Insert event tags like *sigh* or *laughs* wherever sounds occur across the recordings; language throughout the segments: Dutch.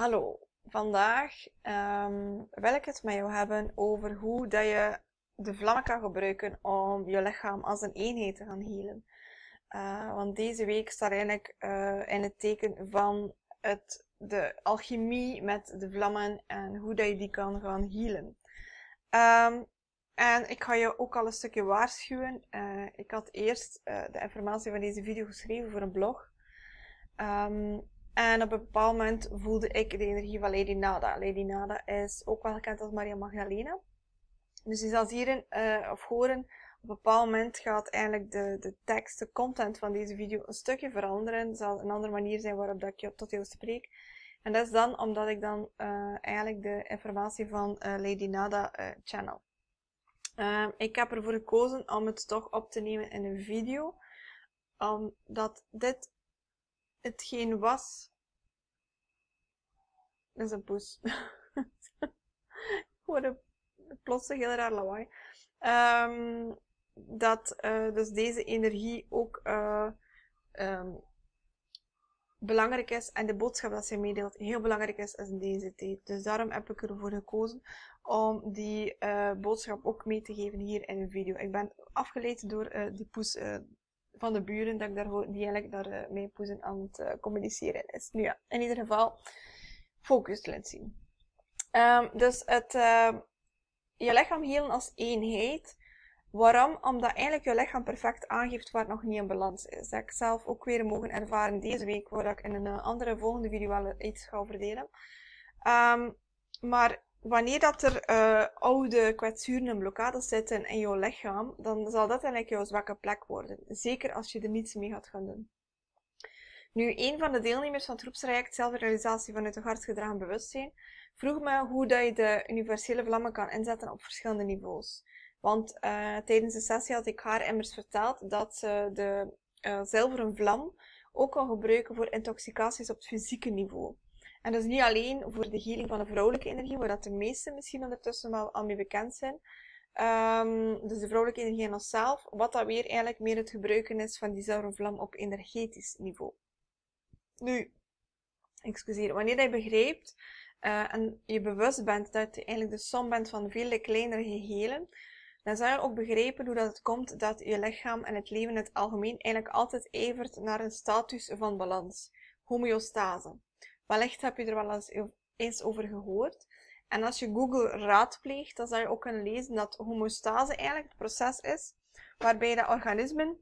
Hallo, vandaag ehm, wil ik het met jou hebben over hoe dat je de vlammen kan gebruiken om je lichaam als een eenheid te gaan helen. Eh, want deze week staat eigenlijk eh, in het teken van het, de alchemie met de vlammen en hoe dat je die kan gaan healen. Ehm, en ik ga je ook al een stukje waarschuwen. Eh, ik had eerst de informatie van deze video geschreven voor een blog. Ehm, en op een bepaald moment voelde ik de energie van Lady Nada. Lady Nada is ook wel gekend als Maria Magdalena. Dus je zal zien eh, of horen, op een bepaald moment gaat eigenlijk de, de tekst, de content van deze video een stukje veranderen. Het zal een andere manier zijn waarop dat ik tot jou spreek. En dat is dan omdat ik dan eh, eigenlijk de informatie van eh, Lady Nada channel. Ehm, ik heb ervoor gekozen om het toch op te nemen in een video. Omdat dit hetgeen was, is een poes. *laughs* Wat een plotse heel raar lawaai. Ehm, dat eh, dus deze energie ook eh, ehm, belangrijk is en de boodschap dat zij meedeelt heel belangrijk is in deze tijd. Dus daarom heb ik ervoor gekozen om die eh, boodschap ook mee te geven hier in een video. Ik ben afgeleid door die poes van de buren dat ik daar die eigenlijk eigenlijk uh, mee poezen aan het eh, communiceren is. ja, in ieder geval, focus laten zien. Ehm, dus het, ehm, je lichaam helen als eenheid. Waarom? Omdat eigenlijk je lichaam perfect aangeeft waar nog niet in balans is. Dat ik zelf ook weer mogen ervaren deze week, waar ik in een eh, andere volgende video iets ga verdelen. Ehm, maar wanneer dat er eh, oude kwetsuren en blokkades zitten in jouw lichaam, dan zal dat eigenlijk jouw zwakke plek worden. Zeker als je er niets mee gaat gaan doen. Nu, een van de deelnemers van het groepsraject, Zelfrealisatie vanuit een hart gedragen bewustzijn vroeg me hoe dat je de universele vlammen kan inzetten op verschillende niveaus. Want eh, tijdens de sessie had ik haar immers verteld dat ze de eh, zilveren vlam ook kan gebruiken voor intoxicaties op het fysieke niveau. En dat is niet alleen voor de healing van de vrouwelijke energie, waar dat de meesten misschien ondertussen wel al mee bekend zijn. Ehm, dus de vrouwelijke energie in onszelf, wat dat weer eigenlijk meer het gebruiken is van die vlam op energetisch niveau. Nu, excuseer, wanneer je begrijpt eh, en je bewust bent dat je eigenlijk de som bent van vele kleinere gehelen, dan zal je ook begrijpen hoe dat het komt dat je lichaam en het leven in het algemeen eigenlijk altijd evert naar een status van balans, homeostase. Wellicht heb je er wel eens, over gehoord. En als je Google raadpleegt, dan zal je ook kunnen lezen dat homeostase eigenlijk het proces is waarbij de organismen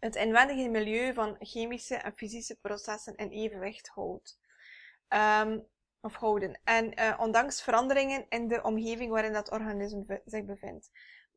het inwendige milieu van chemische en fysische processen in evenwicht houdt. Ehm, of houden. En eh, ondanks veranderingen in de omgeving waarin dat organisme zich bevindt.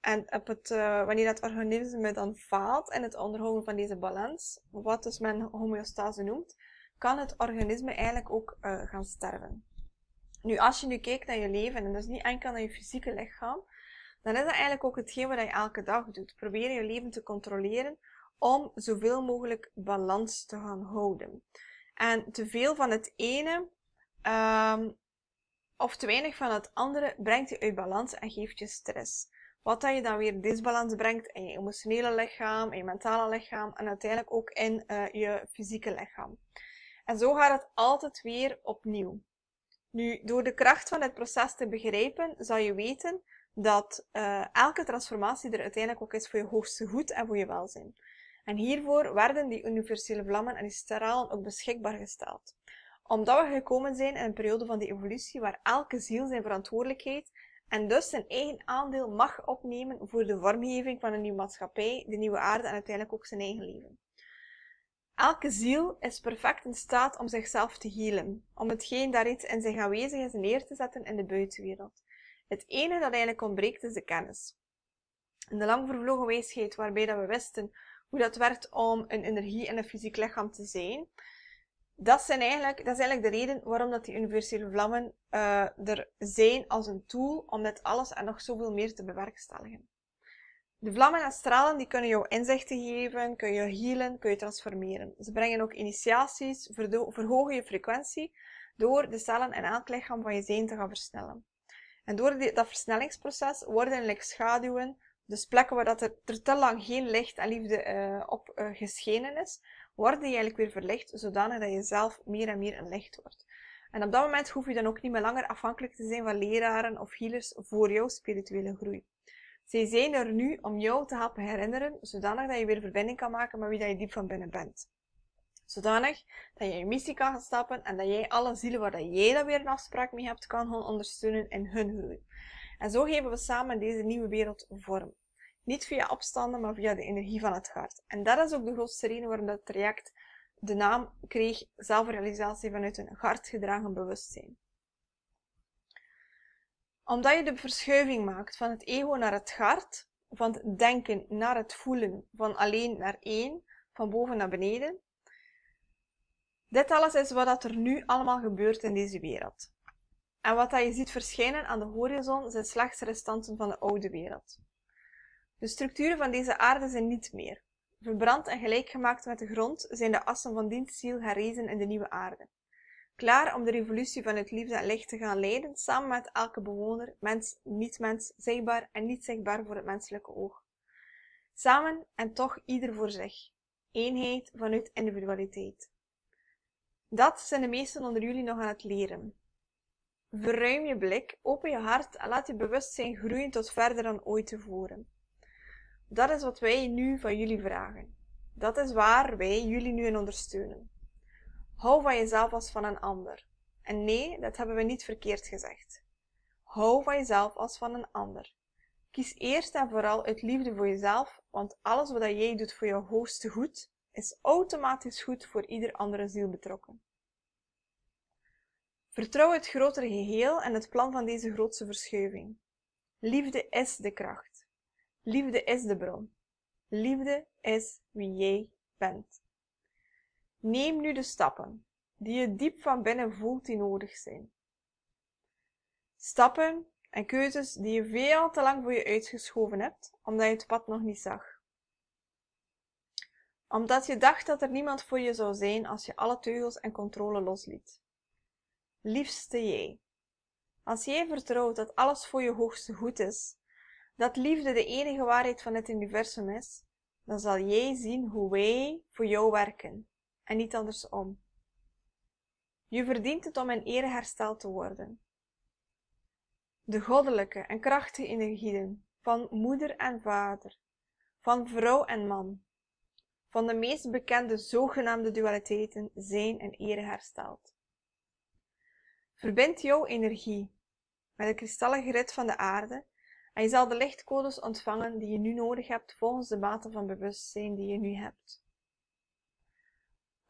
En op het, eh, wanneer dat organisme dan faalt in het onderhouden van deze balans, wat dus men homeostase noemt, kan het organisme eigenlijk ook eh, gaan sterven. Nu, als je nu kijkt naar je leven, en dat is niet enkel naar je fysieke lichaam, dan is dat eigenlijk ook hetgeen wat je elke dag doet. Probeer je leven te controleren om zoveel mogelijk balans te gaan houden. En te veel van het ene ehm, of te weinig van het andere brengt je uit balans en geeft je stress. Wat dat je dan weer disbalans brengt in je emotionele lichaam, in je mentale lichaam en uiteindelijk ook in eh, je fysieke lichaam. En zo gaat het altijd weer opnieuw. Nu, door de kracht van het proces te begrijpen, zal je weten dat eh, elke transformatie er uiteindelijk ook is voor je hoogste goed en voor je welzijn. En hiervoor werden die universele vlammen en die stralen ook beschikbaar gesteld. Omdat we gekomen zijn in een periode van de evolutie waar elke ziel zijn verantwoordelijkheid en dus zijn eigen aandeel mag opnemen voor de vormgeving van een nieuwe maatschappij, de nieuwe aarde en uiteindelijk ook zijn eigen leven. Elke ziel is perfect in staat om zichzelf te healen, om hetgeen daar iets in zich aanwezig is neer te zetten in de buitenwereld. Het enige dat eigenlijk ontbreekt is de kennis. In de lang vervlogen wijsheid waarbij dat we wisten hoe dat werd om een energie en een fysiek lichaam te zijn, dat, zijn eigenlijk, dat is eigenlijk de reden waarom dat die universele vlammen eh, er zijn als een tool om dit alles en nog zoveel meer te bewerkstelligen. De vlammen en stralen die kunnen jou inzichten geven, kun je healen, kun je transformeren. Ze brengen ook initiaties, verhogen je frequentie door de cellen en elk lichaam van je zijn te gaan versnellen. En door dat versnellingsproces worden schaduwen dus plekken waar dat er, er, te lang geen licht en liefde eh, op eh, geschenen is, worden die eigenlijk weer verlicht, zodanig dat je zelf meer en meer een licht wordt. En op dat moment hoef je dan ook niet meer langer afhankelijk te zijn van leraren of healers voor jouw spirituele groei. Zij zijn er nu om jou te helpen herinneren, zodanig dat je weer verbinding kan maken met wie dat je diep van binnen bent. Zodanig dat je in missie kan gaan stappen en dat jij alle zielen waar dat jij daar weer een afspraak mee hebt, kan gaan ondersteunen in hun groei. En zo geven we samen deze nieuwe wereld vorm. Niet via opstanden, maar via de energie van het hart. En dat is ook de grootste reden waarom dat traject de naam kreeg zelfrealisatie vanuit een hartgedragen bewustzijn omdat je de verschuiving maakt van het ego naar het hart, van het denken naar het voelen, van alleen naar één, van boven naar beneden. Dit alles is wat er nu allemaal gebeurt in deze wereld. En wat je ziet verschijnen aan de horizon zijn slechts restanten van de oude wereld. De structuren van deze aarde zijn niet meer. Verbrand en gelijkgemaakt met de grond zijn de assen van dienstziel herrezen in de nieuwe aarde klaar om de revolutie van het liefde en licht te gaan leiden, samen met elke bewoner, mens, niet-mens, zichtbaar en niet zichtbaar voor het menselijke oog. Samen en toch ieder voor zich. Eenheid vanuit individualiteit. Dat zijn de meesten onder jullie nog aan het leren. Verruim je blik, open je hart en laat je bewustzijn groeien tot verder dan ooit tevoren. Dat is wat wij nu van jullie vragen. Dat is waar wij jullie nu in ondersteunen. Hou van jezelf als van een ander. En nee, dat hebben we niet verkeerd gezegd. Hou van jezelf als van een ander. Kies eerst en vooral uit liefde voor jezelf, want alles wat jij doet voor je hoogste goed, is automatisch goed voor ieder andere ziel betrokken. Vertrouw het grotere geheel en het plan van deze grootse verschuiving. Liefde is de kracht. Liefde is de bron. Liefde is wie jij bent. Neem nu de stappen die je diep van binnen voelt die nodig zijn. Stappen en keuzes die je veel te lang voor je uitgeschoven hebt, omdat je het pad nog niet zag. Omdat je dacht dat er niemand voor je zou zijn als je alle teugels en controle losliet. Liefste jij. Als jij vertrouwt dat alles voor je hoogste goed is, dat liefde de enige waarheid van het universum is, dan zal jij zien hoe wij voor jou werken en niet andersom. Je verdient het om in ere hersteld te worden. De goddelijke en krachtige energieën van moeder en vader, van vrouw en man, van de meest bekende zogenaamde dualiteiten zijn in ere hersteld. Verbind jouw energie met de kristallige grid van de aarde en je zal de lichtcodes ontvangen die je nu nodig hebt volgens de mate van bewustzijn die je nu hebt.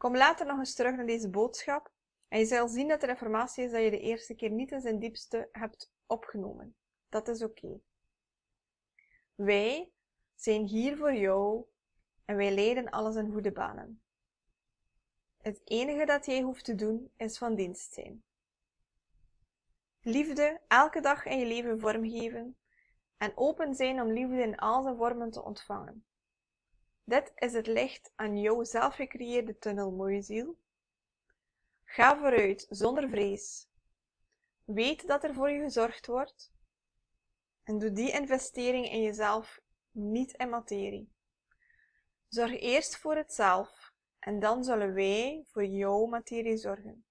Kom later nog eens terug naar deze boodschap en je zal zien dat er informatie is dat je de eerste keer niet in zijn diepste hebt opgenomen. Dat is oké. Wij zijn hier voor jou en wij leiden alles in goede banen. Het enige dat jij hoeft te doen is van dienst zijn. Liefde elke dag in je leven vormgeven en open zijn om liefde in al zijn vormen te ontvangen. Dit is het licht aan jouw zelfgecreëerde tunnel, mooie ziel. Ga vooruit zonder vrees. Weet dat er voor je gezorgd wordt. En doe die investering in jezelf niet in materie. Zorg eerst voor het zelf en dan zullen wij voor jouw materie zorgen.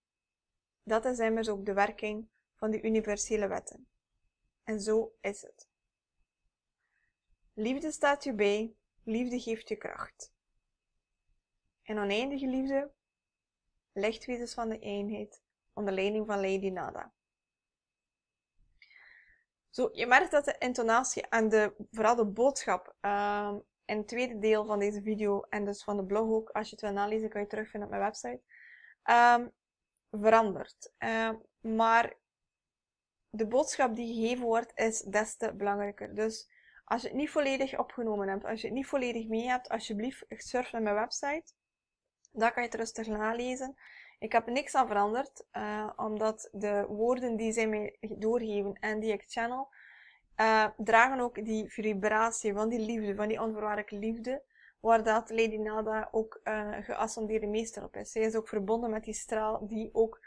Dat is immers ook de werking van de universele wetten. En zo is het. Liefde staat je bij Liefde geeft je kracht. En oneindige liefde, lichtwezens van de eenheid, onder leiding van Lady Nada. Zo, je merkt dat de intonatie en de, vooral de boodschap ehm, in het tweede deel van deze video en dus van de blog ook, als je het wil nalezen, kan je terugvinden op mijn website, ehm, verandert. Ehm, maar de boodschap die gegeven wordt, is des te belangrijker. Dus als je het niet volledig opgenomen hebt, als je het niet volledig mee hebt, alsjeblieft surf naar mijn website. Daar kan je het rustig nalezen. Ik heb niks aan veranderd, eh, omdat de woorden die zij mij doorgeven en die ik channel, eh, dragen ook die vibratie van die liefde, van die onvoorwaardelijke liefde, waar dat Lady Nada ook uh, eh, geascendeerde meester op is. Zij is ook verbonden met die straal die ook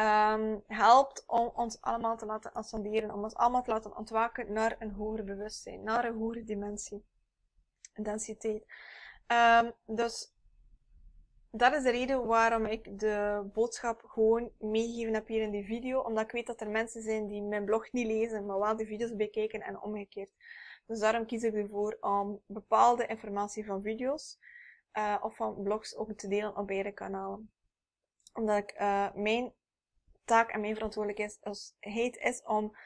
um, helpt om ons allemaal te laten ascenderen, om ons allemaal te laten ontwaken naar een hoger bewustzijn, naar een hogere dimensie, densiteit. Um, dus dat is de reden waarom ik de boodschap gewoon meegeven heb hier in die video, omdat ik weet dat er mensen zijn die mijn blog niet lezen, maar wel de video's bekijken en omgekeerd. Dus daarom kies ik ervoor om bepaalde informatie van video's eh, of van blogs ook te delen op beide kanalen. Omdat ik eh, mijn taak en mijn verantwoordelijkheid als, heet is om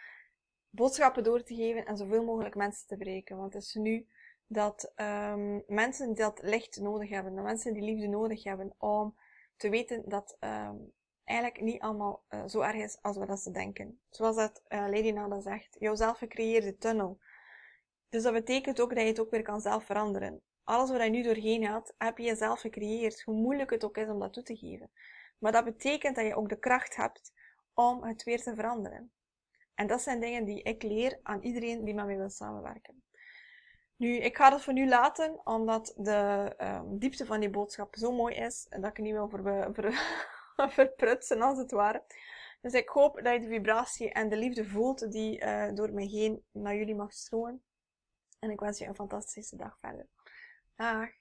boodschappen door te geven en zoveel mogelijk mensen te bereiken. Want het is nu dat ehm, mensen dat licht nodig hebben, dat mensen die liefde nodig hebben om te weten dat um, eigenlijk niet allemaal eh, zo erg is als we dat ze denken. Zoals dat uh, Lady Nada zegt, jouw zelfgecreëerde tunnel. Dus dat betekent ook dat je het ook weer kan zelf veranderen. Alles wat je nu doorheen gaat, heb je zelf gecreëerd, hoe moeilijk het ook is om dat toe te geven. Maar dat betekent dat je ook de kracht hebt om het weer te veranderen. En dat zijn dingen die ik leer aan iedereen die met mij wil samenwerken. Nu, ik ga dat voor nu laten, omdat de ehm, diepte van die boodschap zo mooi is en dat ik niet wil ver, *laughs* verprutsen, als het ware. Dus ik hoop dat je de vibratie en de liefde voelt die eh, door mij heen naar jullie mag stromen. En ik wens je een fantastische dag verder. Dag!